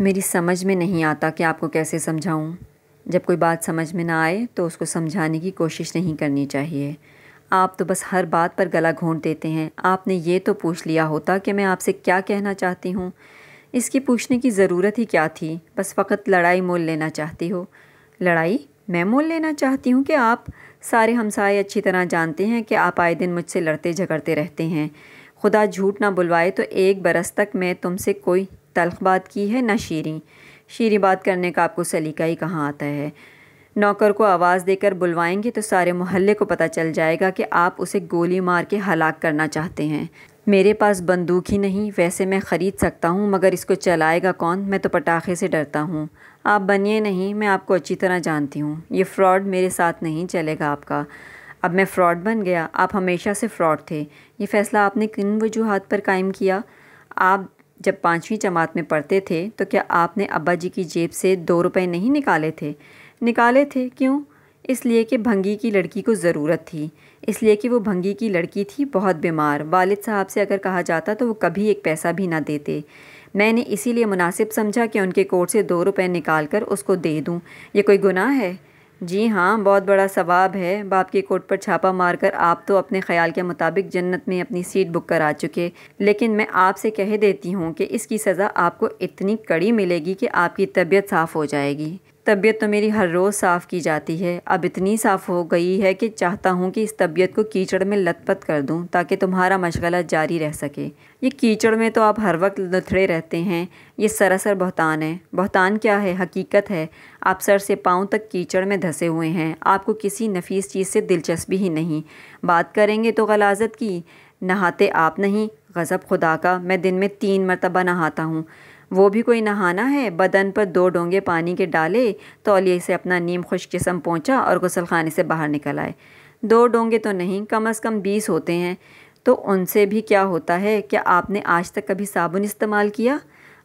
मेरी समझ में नहीं आता कि आपको कैसे समझाऊं। जब कोई बात समझ में ना आए तो उसको समझाने की कोशिश नहीं करनी चाहिए आप तो बस हर बात पर गला घोंट देते हैं आपने ये तो पूछ लिया होता कि मैं आपसे क्या कहना चाहती हूँ इसकी पूछने की ज़रूरत ही क्या थी बस फ़कत लड़ाई मोल लेना चाहती हो लड़ाई मैं मोल लेना चाहती हूँ कि आप सारे हमसाए अच्छी तरह जानते हैं कि आप आए दिन मुझसे लड़ते झगड़ते रहते हैं खुदा झूठ ना बुलवाए तो एक बरस तक मैं तुमसे कोई तलख बात की है ना शीरी शीरी बात करने का आपको सलीका ही कहाँ आता है नौकर को आवाज़ देकर बुलवाएंगे तो सारे मोहल्ले को पता चल जाएगा कि आप उसे गोली मार के हलाक करना चाहते हैं मेरे पास बंदूक ही नहीं वैसे मैं ख़रीद सकता हूँ मगर इसको चलाएगा कौन मैं तो पटाखे से डरता हूँ आप बनिए नहीं मैं आपको अच्छी तरह जानती हूँ ये फ़्रॉड मेरे साथ नहीं चलेगा आपका अब मैं फ़्रॉड बन गया आप हमेशा से फ़्रॉड थे ये फ़ैसला आपने किन वजूहत पर कायम किया आप जब पाँचवीं जमात में पढ़ते थे तो क्या आपने अब्बा जी की जेब से दो रुपए नहीं निकाले थे निकाले थे क्यों इसलिए कि भंगी की लड़की को ज़रूरत थी इसलिए कि वो भंगी की लड़की थी बहुत बीमार वालिद साहब से अगर कहा जाता तो वो कभी एक पैसा भी ना देते मैंने इसीलिए मुनासिब समझा कि उनके कोट से दो रुपए निकाल कर उसको दे दूँ ये कोई गुनाह है जी हाँ बहुत बड़ा सवाब है बाप के कोट पर छापा मारकर आप तो अपने ख्याल के मुताबिक जन्नत में अपनी सीट बुक करा चुके लेकिन मैं आपसे कह देती हूँ कि इसकी सज़ा आपको इतनी कड़ी मिलेगी कि आपकी तबीयत साफ़ हो जाएगी तबीयत तो मेरी हर रोज़ साफ़ की जाती है अब इतनी साफ़ हो गई है कि चाहता हूँ कि इस तबीयत को कीचड़ में लतपत कर दूँ ताकि तुम्हारा मशगला जारी रह सके ये कीचड़ में तो आप हर वक्त लथड़े रहते हैं ये सरासर बहतान है बहतान क्या है हकीकत है आप सर से पाँव तक कीचड़ में धसे हुए हैं आपको किसी नफीस चीज़ से दिलचस्पी ही नहीं बात करेंगे तो गलाजत की नहाते आप नहीं गज़ब खुदा का मैं दिन में तीन मरतबा नहाता हूँ वो भी कोई नहाना है बदन पर दो डोंगे पानी के डाले तौलिए से अपना नीम खुश किस्म पहुँचा और गसलखाने से बाहर निकल आए दो डोंगे तो नहीं कम अज़ कम बीस होते हैं तो उनसे भी क्या होता है क्या आपने आज तक कभी साबुन इस्तेमाल किया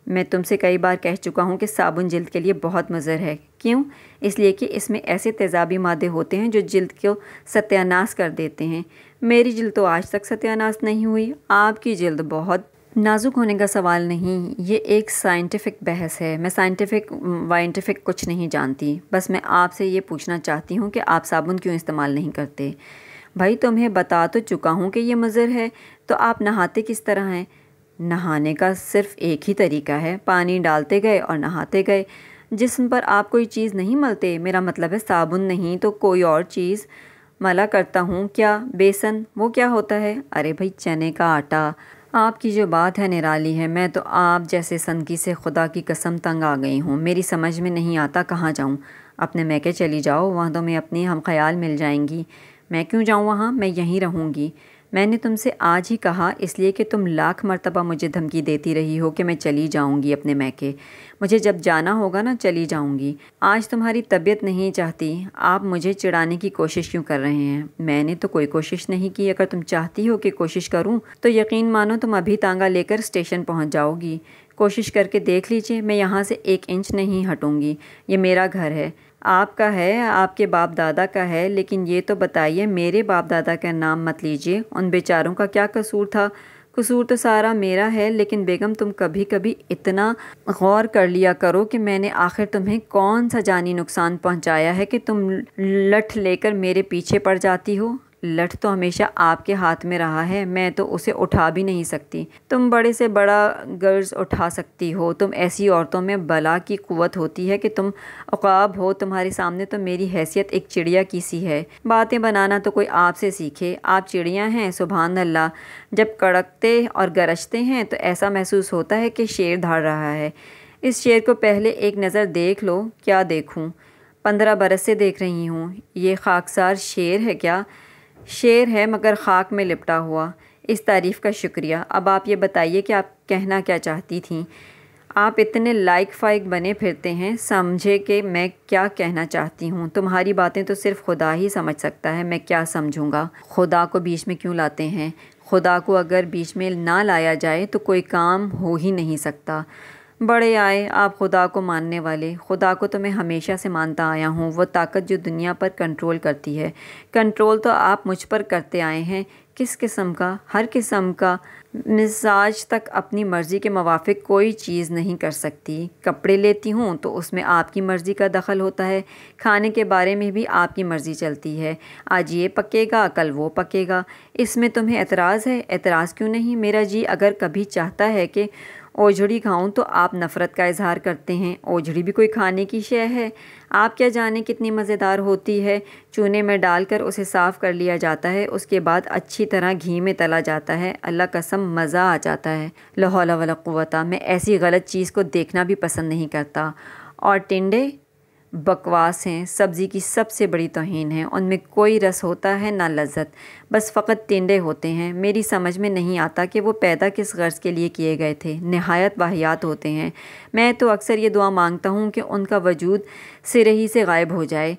मैं तुमसे कई बार कह चुका हूँ कि साबुन जल्द के लिए बहुत मज़र है क्यों इसलिए कि इसमें ऐसे तेजाबी मादे होते हैं जो जल्द को सत्यानाश कर देते हैं मेरी जल्द तो आज तक सत्यानाश नहीं हुई आपकी जल्द बहुत नाजुक होने का सवाल नहीं ये एक साइंटिफिक बहस है मैं साइंटिफिक वाइंटिफिक कुछ नहीं जानती बस मैं आपसे ये पूछना चाहती हूँ कि आप साबुन क्यों इस्तेमाल नहीं करते भाई तुम्हें बता तो चुका हूँ कि ये मज़र है तो आप नहाते किस तरह हैं नहाने का सिर्फ एक ही तरीका है पानी डालते गए और नहाते गए जिसम पर आप कोई चीज़ नहीं मलते मेरा मतलब है साबुन नहीं तो कोई और चीज़ मला करता हूँ क्या बेसन वो क्या होता है अरे भाई चने का आटा आपकी जो बात है निराली है मैं तो आप जैसे सनकी से खुदा की कसम तंग आ गई हूँ मेरी समझ में नहीं आता कहाँ जाऊँ अपने मैके चली जाओ वहाँ तो मैं अपनी हम ख्याल मिल जाएंगी मैं क्यों जाऊँ वहाँ मैं यहीं रहूँगी मैंने तुमसे आज ही कहा इसलिए कि तुम लाख मरतबा मुझे धमकी देती रही हो कि मैं चली जाऊंगी अपने मैके मुझे जब जाना होगा ना चली जाऊंगी आज तुम्हारी तबीयत नहीं चाहती आप मुझे चिढ़ाने की कोशिश क्यों कर रहे हैं मैंने तो कोई कोशिश नहीं की अगर तुम चाहती हो कि कोशिश करूँ तो यकीन मानो तुम अभी तांगा लेकर स्टेशन पहुँच जाओगी कोशिश करके देख लीजिए मैं यहाँ से एक इंच नहीं हटूँगी ये मेरा घर है आपका है आपके बाप दादा का है लेकिन ये तो बताइए मेरे बाप दादा का नाम मत लीजिए उन बेचारों का क्या कसूर था कसूर तो सारा मेरा है लेकिन बेगम तुम कभी कभी इतना गौर कर लिया करो कि मैंने आखिर तुम्हें कौन सा जानी नुकसान पहुंचाया है कि तुम लठ लेकर मेरे पीछे पड़ जाती हो लठ तो हमेशा आपके हाथ में रहा है मैं तो उसे उठा भी नहीं सकती तुम बड़े से बड़ा गर्ज उठा सकती हो तुम ऐसी औरतों में बला की कुवत होती है कि तुम अकाब हो तुम्हारे सामने तो मेरी हैसियत एक चिड़िया की सी है बातें बनाना तो कोई आपसे सीखे आप चिड़िया हैं सुबहान अल्लाह जब कड़कते और गरजते हैं तो ऐसा महसूस होता है कि शेर धाड़ रहा है इस शेर को पहले एक नज़र देख लो क्या देखूँ पंद्रह बरस से देख रही हूँ ये खाकसार शेर है क्या शेर है मगर ख़ाक में लिपटा हुआ इस तारीफ़ का शुक्रिया अब आप ये बताइए कि आप कहना क्या चाहती थी आप इतने लाइक फाइक बने फिरते हैं समझे कि मैं क्या कहना चाहती हूँ तुम्हारी बातें तो सिर्फ खुदा ही समझ सकता है मैं क्या समझूँगा खुदा को बीच में क्यों लाते हैं खुदा को अगर बीच में ना लाया जाए तो कोई काम हो ही नहीं सकता बड़े आए आप खुदा को मानने वाले खुदा को तो मैं हमेशा से मानता आया हूँ वो ताकत जो दुनिया पर कंट्रोल करती है कंट्रोल तो आप मुझ पर करते आए हैं किस किस्म का हर किस्म का मिजाज तक अपनी मर्ज़ी के मुाफिक कोई चीज़ नहीं कर सकती कपड़े लेती हूँ तो उसमें आपकी मर्ज़ी का दखल होता है खाने के बारे में भी आपकी मर्ज़ी चलती है आज ये पकेगा कल वो पकेगा इसमें तुम्हें एतराज़ है एतराज़ क्यों नहीं मेरा जी अगर कभी चाहता है कि ओझड़ी खाऊं तो आप नफ़रत का इजहार करते हैं ओझड़ी भी कोई खाने की शय है आप क्या जाने कितनी मज़ेदार होती है चूने में डालकर उसे साफ़ कर लिया जाता है उसके बाद अच्छी तरह घी में तला जाता है अल्लाह कसम मज़ा आ जाता है लाहौल वाला मैं ऐसी गलत चीज़ को देखना भी पसंद नहीं करता और टिंडे बकवास हैं सब्ज़ी की सबसे बड़ी तोहन है उनमें कोई रस होता है ना लज्जत बस फ़कत टिंडे होते हैं मेरी समझ में नहीं आता कि वो पैदा किस गर्ज़ के लिए किए गए थे नहायत वाहियात होते हैं मैं तो अक्सर ये दुआ मांगता हूँ कि उनका वजूद सिरे ही से गायब हो जाए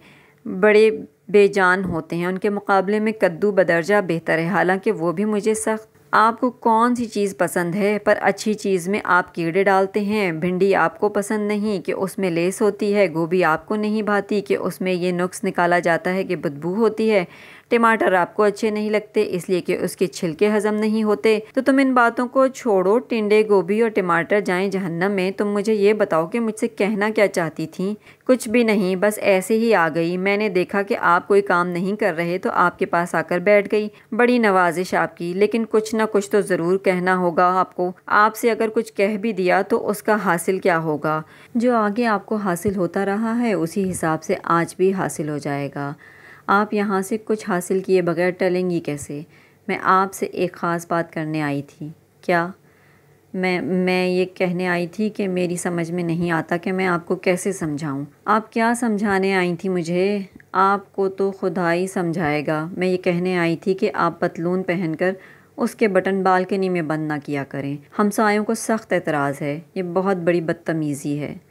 बड़े बेजान होते हैं उनके मुकाबले में कद्दू बदरजा बेहतर है हालांकि वो भी मुझे सख्त आपको कौन सी चीज़ पसंद है पर अच्छी चीज़ में आप कीड़े डालते हैं भिंडी आपको पसंद नहीं कि उसमें लेस होती है गोभी आपको नहीं भाती कि उसमें ये नुक्स निकाला जाता है कि बदबू होती है टमाटर आपको अच्छे नहीं लगते इसलिए कि उसके छिलके हजम नहीं होते तो तुम इन बातों को छोड़ो टिंडे गोभी और टमाटर जाए जहन्नम में तुम मुझे ये बताओ कि मुझसे कहना क्या चाहती थी कुछ भी नहीं बस ऐसे ही आ गई मैंने देखा कि आप कोई काम नहीं कर रहे तो आपके पास आकर बैठ गई बड़ी नवाजिश आपकी लेकिन कुछ ना कुछ तो ज़रूर कहना होगा आपको आपसे अगर कुछ कह भी दिया तो उसका हासिल क्या होगा जो आगे आपको हासिल होता रहा है उसी हिसाब से आज भी हासिल हो जाएगा आप यहाँ से कुछ हासिल किए बगैर टलेंगी कैसे मैं आपसे एक ख़ास बात करने आई थी क्या मैं मैं ये कहने आई थी कि मेरी समझ में नहीं आता कि मैं आपको कैसे समझाऊं आप क्या समझाने आई थी मुझे आपको तो खुदा ही समझाएगा मैं ये कहने आई थी कि आप पतलून पहनकर उसके बटन बालकनी में बंद ना किया करें हमसायों को सख्त एतराज़ है ये बहुत बड़ी बदतमीज़ी है